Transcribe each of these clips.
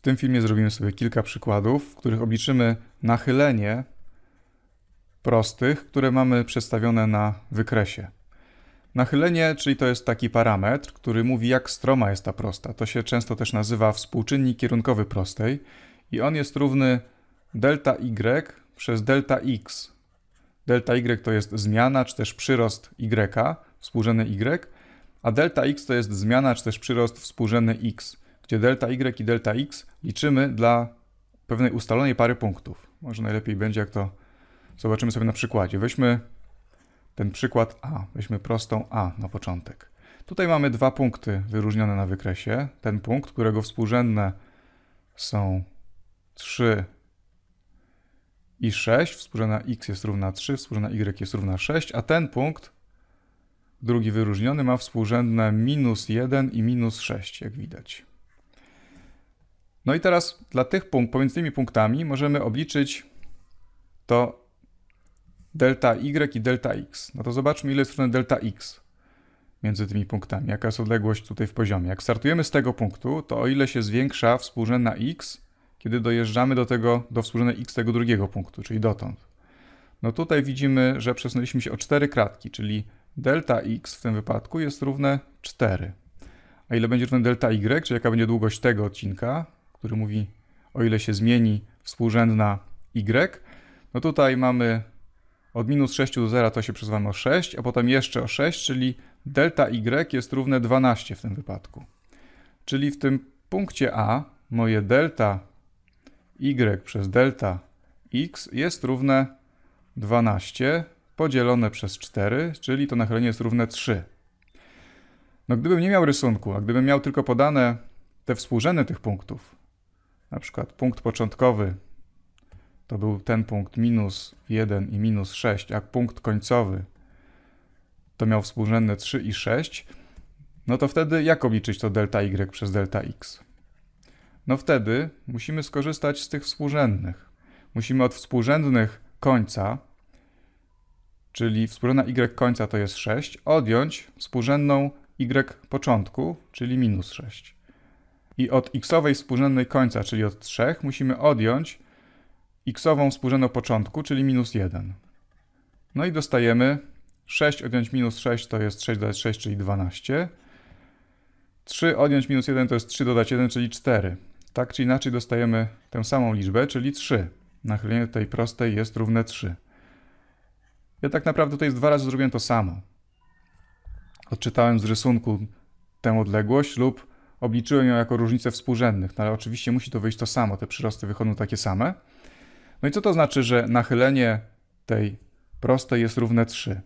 W tym filmie zrobimy sobie kilka przykładów, w których obliczymy nachylenie prostych, które mamy przedstawione na wykresie. Nachylenie, czyli to jest taki parametr, który mówi jak stroma jest ta prosta. To się często też nazywa współczynnik kierunkowy prostej i on jest równy delta y przez delta x. Delta y to jest zmiana czy też przyrost y, współrzędny y, a delta x to jest zmiana czy też przyrost współrzędny x gdzie delta y i delta x liczymy dla pewnej ustalonej pary punktów. Może najlepiej będzie, jak to zobaczymy sobie na przykładzie. Weźmy ten przykład A, weźmy prostą A na początek. Tutaj mamy dwa punkty wyróżnione na wykresie. Ten punkt, którego współrzędne są 3 i 6, współrzędna x jest równa 3, współrzędna y jest równa 6, a ten punkt, drugi wyróżniony, ma współrzędne minus 1 i minus 6, jak widać. No i teraz dla tych punktów, pomiędzy tymi punktami możemy obliczyć to delta y i delta x. No to zobaczmy, ile jest różne delta x między tymi punktami, jaka jest odległość tutaj w poziomie. Jak startujemy z tego punktu, to o ile się zwiększa współrzędna x, kiedy dojeżdżamy do tego, do współrzędnej x tego drugiego punktu, czyli dotąd. No tutaj widzimy, że przesunęliśmy się o 4 kratki, czyli delta x w tym wypadku jest równe 4. A ile będzie równe delta y, czyli jaka będzie długość tego odcinka, który mówi, o ile się zmieni współrzędna y, no tutaj mamy od minus 6 do 0 to się przesuwamy o 6, a potem jeszcze o 6, czyli delta y jest równe 12 w tym wypadku. Czyli w tym punkcie A moje delta y przez delta x jest równe 12 podzielone przez 4, czyli to nachylenie jest równe 3. No gdybym nie miał rysunku, a gdybym miał tylko podane te współrzędne tych punktów, na przykład punkt początkowy to był ten punkt minus 1 i minus 6, a punkt końcowy to miał współrzędne 3 i 6, no to wtedy jak obliczyć to delta y przez delta x? No wtedy musimy skorzystać z tych współrzędnych. Musimy od współrzędnych końca, czyli współrzędna y końca to jest 6, odjąć współrzędną y początku, czyli minus 6 i od xowej współrzędnej końca, czyli od 3, musimy odjąć xową współrzędną początku, czyli minus 1. No i dostajemy 6 odjąć minus 6 to jest 6 dodać 6, czyli 12. 3 odjąć minus 1 to jest 3 dodać 1, czyli 4. Tak czy inaczej dostajemy tę samą liczbę, czyli 3. Nachylenie tej prostej jest równe 3. Ja tak naprawdę tutaj z dwa razy zrobiłem to samo. Odczytałem z rysunku tę odległość lub obliczyłem ją jako różnicę współrzędnych, no ale oczywiście musi to wyjść to samo, te przyrosty wychodzą takie same. No i co to znaczy, że nachylenie tej prostej jest równe 3?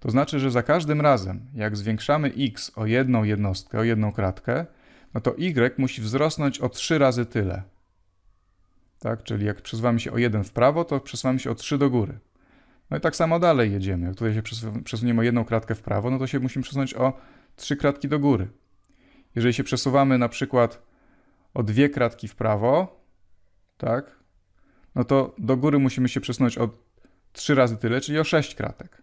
To znaczy, że za każdym razem, jak zwiększamy x o jedną jednostkę, o jedną kratkę, no to y musi wzrosnąć o 3 razy tyle. Tak, czyli jak przesuwamy się o 1 w prawo, to przesuwamy się o 3 do góry. No i tak samo dalej jedziemy. Jak tutaj się przesuniemy o jedną kratkę w prawo, no to się musimy przesunąć o 3 kratki do góry. Jeżeli się przesuwamy na przykład o dwie kratki w prawo, tak, no to do góry musimy się przesunąć o trzy razy tyle, czyli o sześć kratek.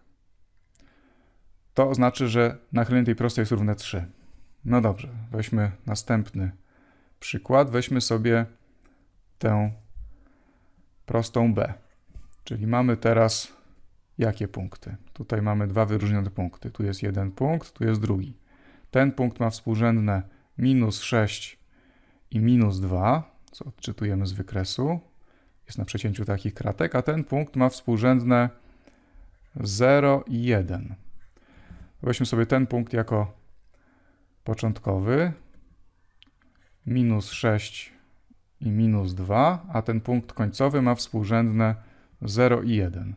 To oznacza, że nachylenie tej prostej jest równe 3. No dobrze, weźmy następny przykład. Weźmy sobie tę prostą B. Czyli mamy teraz jakie punkty? Tutaj mamy dwa wyróżnione punkty. Tu jest jeden punkt, tu jest drugi. Ten punkt ma współrzędne minus 6 i minus 2, co odczytujemy z wykresu. Jest na przecięciu takich kratek, a ten punkt ma współrzędne 0 i 1. Weźmy sobie ten punkt jako początkowy. Minus 6 i minus 2, a ten punkt końcowy ma współrzędne 0 i 1.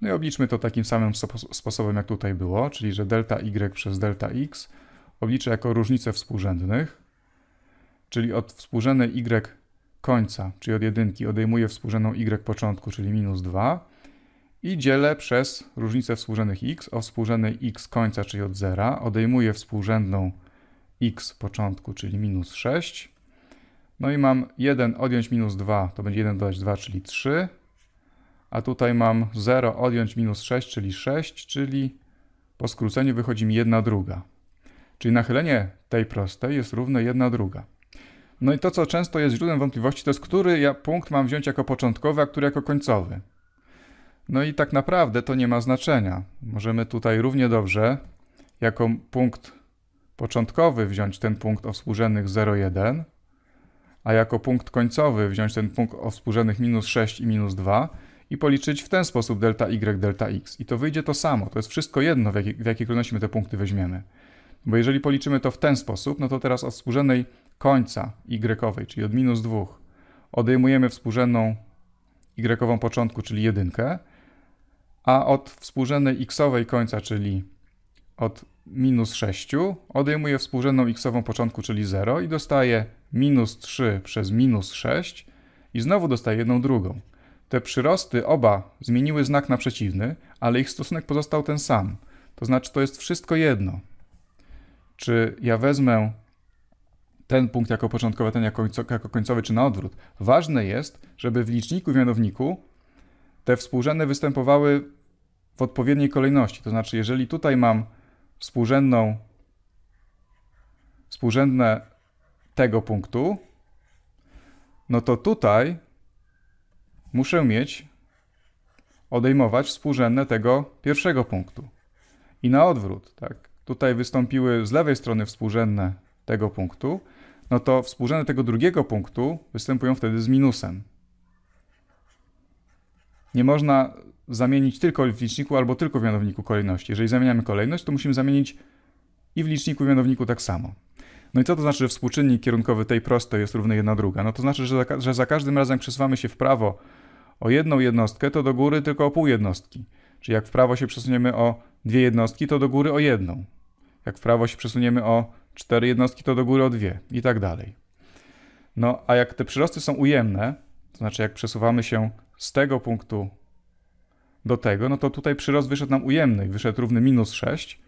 No i obliczmy to takim samym sposobem, jak tutaj było, czyli że delta y przez delta x obliczę jako różnicę współrzędnych, czyli od współrzędnej y końca, czyli od jedynki, odejmuję współrzędną y początku, czyli minus 2 i dzielę przez różnicę współrzędnych x o współrzędnej x końca, czyli od 0, odejmuję współrzędną x początku, czyli minus 6, no i mam 1 odjąć minus 2, to będzie 1 dodać 2, czyli 3, a tutaj mam 0 odjąć minus 6, czyli 6, czyli po skróceniu wychodzi mi 1 druga. Czyli nachylenie tej prostej jest równe 1 druga. No i to, co często jest źródłem wątpliwości, to jest, który ja punkt mam wziąć jako początkowy, a który jako końcowy. No i tak naprawdę to nie ma znaczenia. Możemy tutaj równie dobrze jako punkt początkowy wziąć ten punkt o współrzędnych 0,1, a jako punkt końcowy wziąć ten punkt o współrzędnych minus 6 i minus 2 i policzyć w ten sposób delta y, delta x. I to wyjdzie to samo. To jest wszystko jedno, w jakiej, w jakiej kolejności my te punkty weźmiemy. Bo jeżeli policzymy to w ten sposób, no to teraz od współrzędnej końca y, czyli od minus 2, odejmujemy współrzędną y początku, czyli jedynkę, a od współrzędnej xowej końca, czyli od minus 6, odejmuję współrzędną xową początku, czyli 0 i dostaję minus 3 przez minus 6 i znowu dostaję jedną drugą. Te przyrosty oba zmieniły znak na przeciwny, ale ich stosunek pozostał ten sam. To znaczy to jest wszystko jedno czy ja wezmę ten punkt jako początkowy, ten jako, jako końcowy, czy na odwrót. Ważne jest, żeby w liczniku i mianowniku te współrzędne występowały w odpowiedniej kolejności. To znaczy, jeżeli tutaj mam współrzędną, współrzędne tego punktu, no to tutaj muszę mieć, odejmować współrzędne tego pierwszego punktu. I na odwrót, tak tutaj wystąpiły z lewej strony współrzędne tego punktu, no to współrzędne tego drugiego punktu występują wtedy z minusem. Nie można zamienić tylko w liczniku albo tylko w mianowniku kolejności. Jeżeli zamieniamy kolejność, to musimy zamienić i w liczniku, i w mianowniku tak samo. No i co to znaczy, że współczynnik kierunkowy tej prostej jest równy 1 druga? No to znaczy, że za, że za każdym razem przesuwamy się w prawo o jedną jednostkę, to do góry tylko o pół jednostki. Czyli jak w prawo się przesuniemy o dwie jednostki, to do góry o jedną. Jak w prawo się przesuniemy o 4 jednostki, to do góry o 2 i tak dalej. No a jak te przyrosty są ujemne, to znaczy jak przesuwamy się z tego punktu do tego, no to tutaj przyrost wyszedł nam ujemny, wyszedł równy minus 6,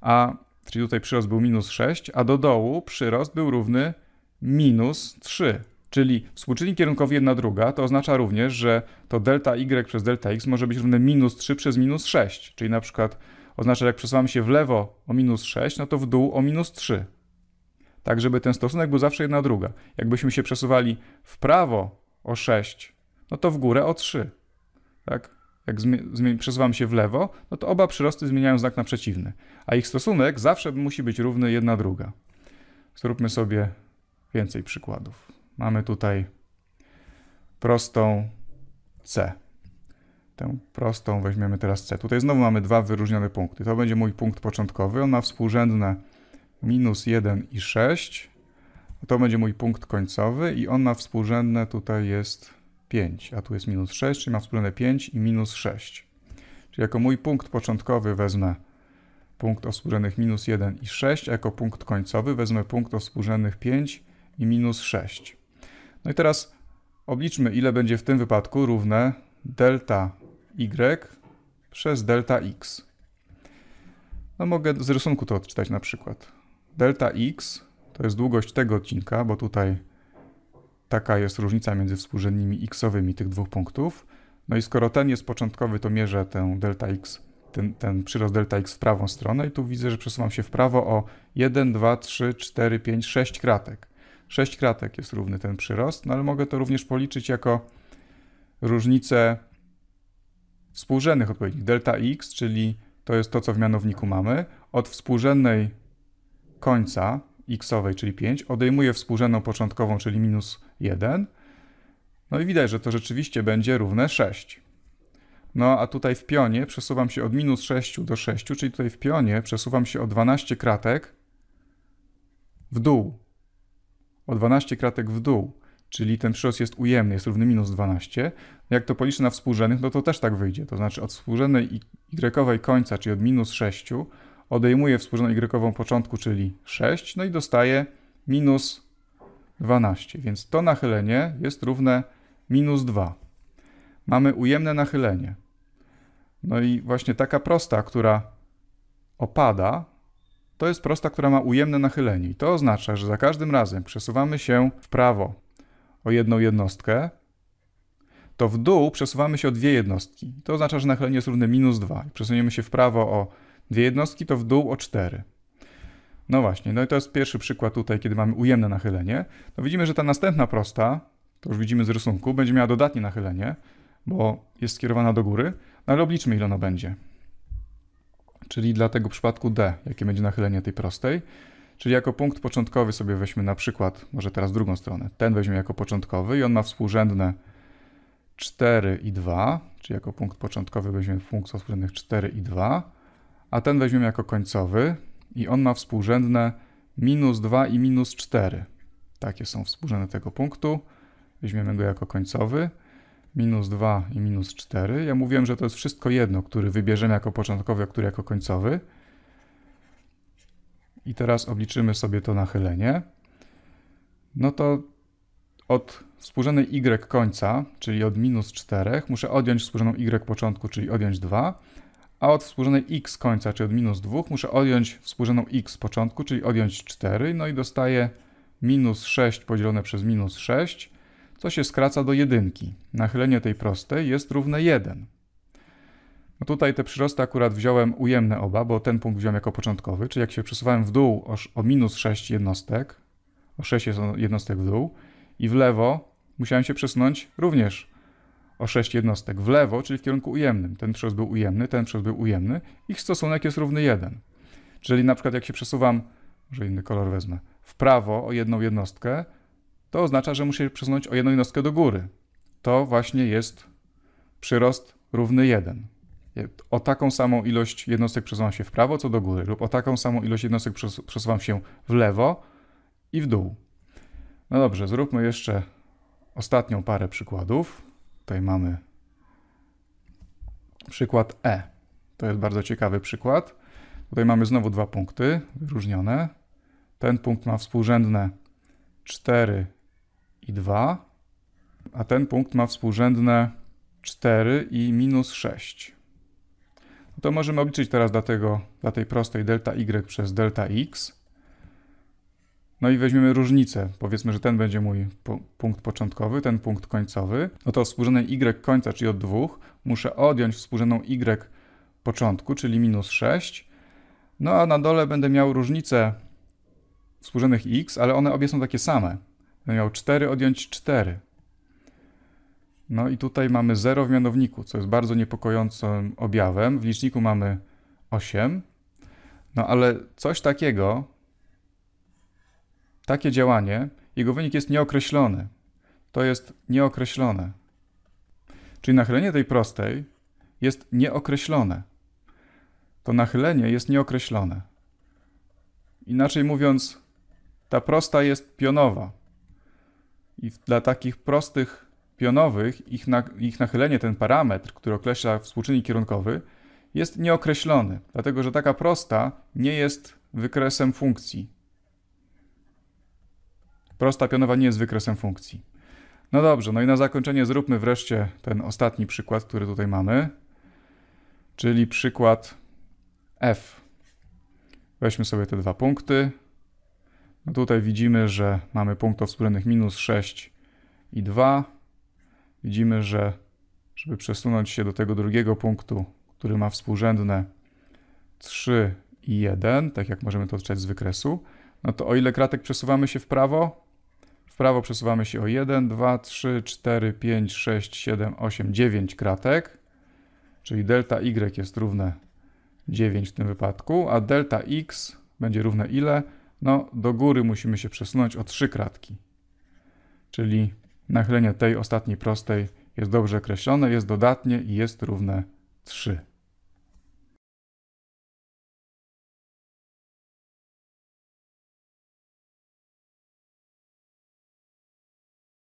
a, czyli tutaj przyrost był minus 6, a do dołu przyrost był równy minus 3. Czyli współczynnik kierunkowy 1 druga to oznacza również, że to delta y przez delta x może być równe minus 3 przez minus 6, czyli na przykład Oznacza, że jak przesuwamy się w lewo o minus 6, no to w dół o minus 3. Tak, żeby ten stosunek był zawsze jedna druga. Jakbyśmy się przesuwali w prawo o 6, no to w górę o 3. Tak? Jak przesuwam się w lewo, no to oba przyrosty zmieniają znak na przeciwny, a ich stosunek zawsze musi być równy jedna druga. Zróbmy sobie więcej przykładów. Mamy tutaj prostą C tę prostą weźmiemy teraz C. Tutaj znowu mamy dwa wyróżnione punkty. To będzie mój punkt początkowy. On ma współrzędne minus 1 i 6. To będzie mój punkt końcowy i on ma współrzędne, tutaj jest 5, a tu jest minus 6, czyli ma współrzędne 5 i minus 6. Czyli jako mój punkt początkowy wezmę punkt o współrzędnych minus 1 i 6, a jako punkt końcowy wezmę punkt o współrzędnych 5 i minus 6. No i teraz obliczmy, ile będzie w tym wypadku równe delta y przez delta x. No mogę z rysunku to odczytać na przykład. Delta x to jest długość tego odcinka, bo tutaj taka jest różnica między współrzędnymi xowymi tych dwóch punktów. No i skoro ten jest początkowy, to mierzę tę delta x, ten, ten przyrost delta x w prawą stronę i tu widzę, że przesuwam się w prawo o 1, 2, 3, 4, 5, 6 kratek. 6 kratek jest równy ten przyrost, no ale mogę to również policzyć jako różnicę współrzędnych odpowiednich delta x, czyli to jest to, co w mianowniku mamy, od współrzędnej końca xowej, czyli 5, odejmuje współrzędną początkową, czyli minus 1. No i widać, że to rzeczywiście będzie równe 6. No a tutaj w pionie przesuwam się od minus 6 do 6, czyli tutaj w pionie przesuwam się o 12 kratek w dół. O 12 kratek w dół czyli ten przyrost jest ujemny, jest równy minus 12. Jak to policzę na współrzędnych, no to też tak wyjdzie. To znaczy od współrzędnej y końca, czyli od minus 6, odejmuję współrzędną y początku, czyli 6, no i dostaję minus 12. Więc to nachylenie jest równe minus 2. Mamy ujemne nachylenie. No i właśnie taka prosta, która opada, to jest prosta, która ma ujemne nachylenie. I to oznacza, że za każdym razem przesuwamy się w prawo o jedną jednostkę, to w dół przesuwamy się o dwie jednostki. To oznacza, że nachylenie jest równe minus 2. Przesuniemy się w prawo o dwie jednostki, to w dół o 4. No właśnie, no i to jest pierwszy przykład tutaj, kiedy mamy ujemne nachylenie. No widzimy, że ta następna prosta, to już widzimy z rysunku, będzie miała dodatnie nachylenie, bo jest skierowana do góry, no ale obliczmy ile ono będzie. Czyli dla tego przypadku D, jakie będzie nachylenie tej prostej. Czyli jako punkt początkowy sobie weźmy na przykład, może teraz drugą stronę, ten weźmy jako początkowy i on ma współrzędne 4 i 2, czyli jako punkt początkowy weźmiemy punkt współrzędnych 4 i 2, a ten weźmiemy jako końcowy i on ma współrzędne minus 2 i minus 4. Takie są współrzędne tego punktu. Weźmiemy go jako końcowy. Minus 2 i minus 4. Ja mówiłem, że to jest wszystko jedno, który wybierzemy jako początkowy, a który jako końcowy i teraz obliczymy sobie to nachylenie, no to od współrzędnej y końca, czyli od minus 4, muszę odjąć współrzędną y początku, czyli odjąć 2, a od współrzędnej x końca, czyli od minus 2, muszę odjąć współrzędną x początku, czyli odjąć 4, no i dostaję minus 6 podzielone przez minus 6, co się skraca do jedynki. Nachylenie tej prostej jest równe 1. No tutaj te przyrosty akurat wziąłem ujemne oba, bo ten punkt wziąłem jako początkowy, czyli jak się przesuwałem w dół o, o minus 6 jednostek, o 6 jednostek w dół i w lewo musiałem się przesunąć również o 6 jednostek w lewo, czyli w kierunku ujemnym. Ten przyrost był ujemny, ten przyrost był ujemny. Ich stosunek jest równy 1. Czyli na przykład jak się przesuwam, że inny kolor wezmę, w prawo o jedną jednostkę, to oznacza, że muszę się przesunąć o jedną jednostkę do góry. To właśnie jest przyrost równy 1 o taką samą ilość jednostek przesuwam się w prawo co do góry lub o taką samą ilość jednostek przesuwam się w lewo i w dół. No dobrze, zróbmy jeszcze ostatnią parę przykładów. Tutaj mamy przykład E. To jest bardzo ciekawy przykład. Tutaj mamy znowu dwa punkty wyróżnione. Ten punkt ma współrzędne 4 i 2, a ten punkt ma współrzędne 4 i minus 6 to możemy obliczyć teraz dla, tego, dla tej prostej delta y przez delta x. No i weźmiemy różnicę. Powiedzmy, że ten będzie mój punkt początkowy, ten punkt końcowy. No to współrzędne y końca, czyli od 2, muszę odjąć współrzędną y początku, czyli minus 6. No a na dole będę miał różnicę współrzędnych x, ale one obie są takie same. Będę miał 4 odjąć 4. No i tutaj mamy 0 w mianowniku, co jest bardzo niepokojącym objawem. W liczniku mamy 8. No ale coś takiego, takie działanie, jego wynik jest nieokreślony. To jest nieokreślone. Czyli nachylenie tej prostej jest nieokreślone. To nachylenie jest nieokreślone. Inaczej mówiąc, ta prosta jest pionowa. I dla takich prostych pionowych ich, na, ich nachylenie, ten parametr, który określa współczynnik kierunkowy, jest nieokreślony, dlatego że taka prosta nie jest wykresem funkcji. Prosta pionowa nie jest wykresem funkcji. No dobrze, no i na zakończenie zróbmy wreszcie ten ostatni przykład, który tutaj mamy, czyli przykład f. Weźmy sobie te dwa punkty. No tutaj widzimy, że mamy punktów wspólnych minus 6 i 2 widzimy, że żeby przesunąć się do tego drugiego punktu, który ma współrzędne 3 i 1, tak jak możemy to odczytać z wykresu, no to o ile kratek przesuwamy się w prawo? W prawo przesuwamy się o 1, 2, 3, 4, 5, 6, 7, 8, 9 kratek, czyli delta y jest równe 9 w tym wypadku, a delta x będzie równe ile? No do góry musimy się przesunąć o 3 kratki. Czyli Nachylenie tej ostatniej prostej jest dobrze określone, jest dodatnie i jest równe 3.